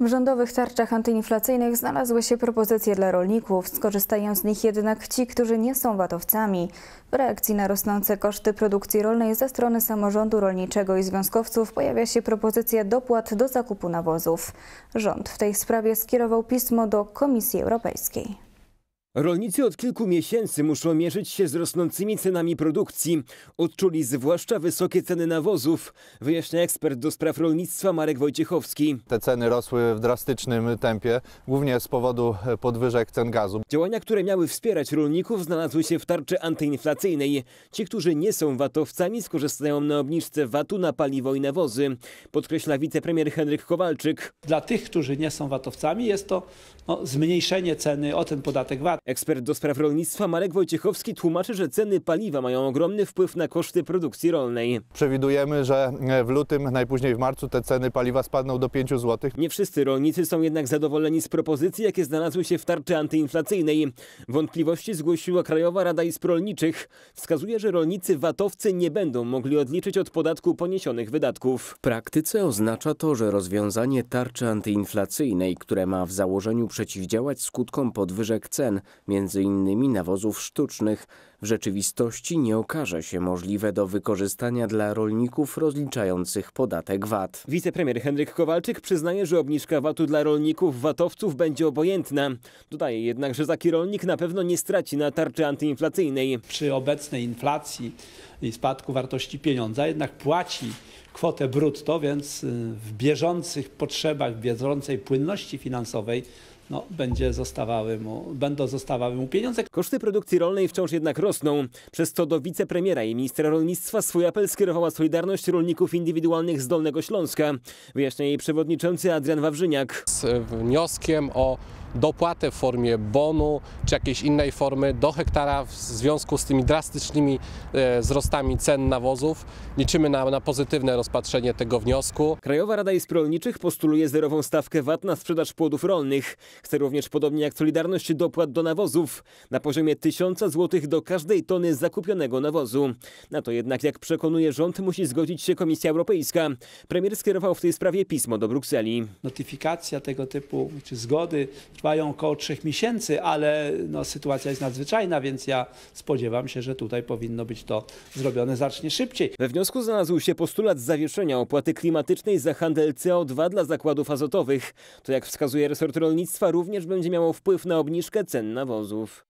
W rządowych tarczach antyinflacyjnych znalazły się propozycje dla rolników. Skorzystają z nich jednak ci, którzy nie są watowcami. W reakcji na rosnące koszty produkcji rolnej ze strony samorządu rolniczego i związkowców pojawia się propozycja dopłat do zakupu nawozów. Rząd w tej sprawie skierował pismo do Komisji Europejskiej. Rolnicy od kilku miesięcy muszą mierzyć się z rosnącymi cenami produkcji. Odczuli zwłaszcza wysokie ceny nawozów, wyjaśnia ekspert do spraw rolnictwa Marek Wojciechowski. Te ceny rosły w drastycznym tempie, głównie z powodu e, podwyżek cen gazu. Działania, które miały wspierać rolników, znalazły się w tarczy antyinflacyjnej. Ci, którzy nie są VAT-owcami, skorzystają na obniżce VAT-u na paliwo i nawozy, podkreśla wicepremier Henryk Kowalczyk. Dla tych, którzy nie są VAT-owcami, jest to no, zmniejszenie ceny o ten podatek VAT. Ekspert do spraw rolnictwa Marek Wojciechowski tłumaczy, że ceny paliwa mają ogromny wpływ na koszty produkcji rolnej. Przewidujemy, że e, w lutym, najpóźniej w marcu te ceny paliwa spadną do 5 zł. Nie wszyscy rolnicy są jednak zadowoleni z propozycji, jakie znalazły się w tarczy antyinflacyjnej. Wątpliwości zgłosiła Krajowa Rada Izb Rolniczych. Wskazuje, że rolnicy watowcy nie będą mogli odliczyć od podatku poniesionych wydatków. W praktyce oznacza to, że rozwiązanie tarczy antyinflacyjnej, które ma w założeniu przeciwdziałać skutkom podwyżek cen, między innymi nawozów sztucznych, w rzeczywistości nie okaże się możliwe do wykorzystania dla rolników rozliczających podatek VAT. Wicepremier Henryk Kowalczyk przyznaje, że obniżka VAT-u dla rolników VAT-owców będzie obojętna. Dodaje jednak, że taki rolnik na pewno nie straci na tarczy antyinflacyjnej. Przy obecnej inflacji i spadku wartości pieniądza jednak płaci kwotę brutto, więc y, w bieżących potrzebach, w bieżącej płynności finansowej no, będzie zostawały mu, będą zostawały mu pieniądze. Koszty produkcji rolnej wciąż jednak rosną, przez co do wicepremiera i ministra rolnictwa swój apel skierowała Solidarność Rolników Indywidualnych z Dolnego Śląska. Wyjaśnia jej przewodniczący Adrian Wawrzyniak. Z wnioskiem o dopłatę w formie bonu czy jakiejś innej formy do hektara w związku z tymi drastycznymi e, wzrostami cen nawozów. Liczymy na, na pozytywne rozpatrzenie tego wniosku. Krajowa Rada Izb Rolniczych postuluje zerową stawkę VAT na sprzedaż płodów rolnych. Chce również, podobnie jak Solidarność, dopłat do nawozów na poziomie 1000 zł do każdej tony zakupionego nawozu. Na to jednak, jak przekonuje rząd, musi zgodzić się Komisja Europejska. Premier skierował w tej sprawie pismo do Brukseli. Notyfikacja tego typu, czy zgody trwają około trzech miesięcy, ale no, sytuacja jest nadzwyczajna, więc ja spodziewam się, że tutaj powinno być to zrobione znacznie szybciej. We wniosku znalazł się postulat zawieszenia opłaty klimatycznej za handel CO2 dla zakładów azotowych. To jak wskazuje resort rolnictwa, Państwa również będzie miało wpływ na obniżkę cen nawozów.